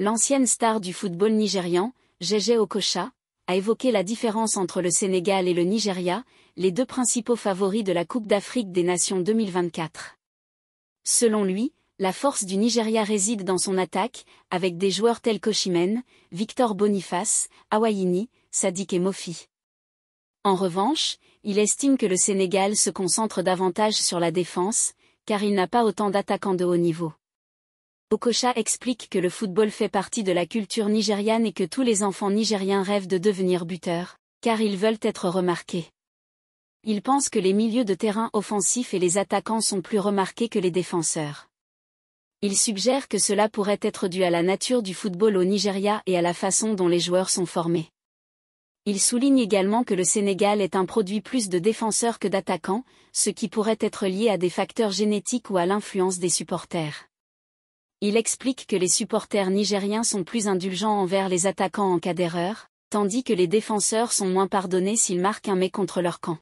L'ancienne star du football nigérian, Jeje Okocha, a évoqué la différence entre le Sénégal et le Nigeria, les deux principaux favoris de la Coupe d'Afrique des Nations 2024. Selon lui, la force du Nigeria réside dans son attaque, avec des joueurs tels Koshimen Victor Boniface, Hawaïni, Sadik et Mofi. En revanche, il estime que le Sénégal se concentre davantage sur la défense, car il n'a pas autant d'attaquants de haut niveau. Okocha explique que le football fait partie de la culture nigériane et que tous les enfants nigériens rêvent de devenir buteurs, car ils veulent être remarqués. Il pense que les milieux de terrain offensifs et les attaquants sont plus remarqués que les défenseurs. Il suggère que cela pourrait être dû à la nature du football au Nigeria et à la façon dont les joueurs sont formés. Il souligne également que le Sénégal est un produit plus de défenseurs que d'attaquants, ce qui pourrait être lié à des facteurs génétiques ou à l'influence des supporters. Il explique que les supporters nigériens sont plus indulgents envers les attaquants en cas d'erreur, tandis que les défenseurs sont moins pardonnés s'ils marquent un mais contre leur camp.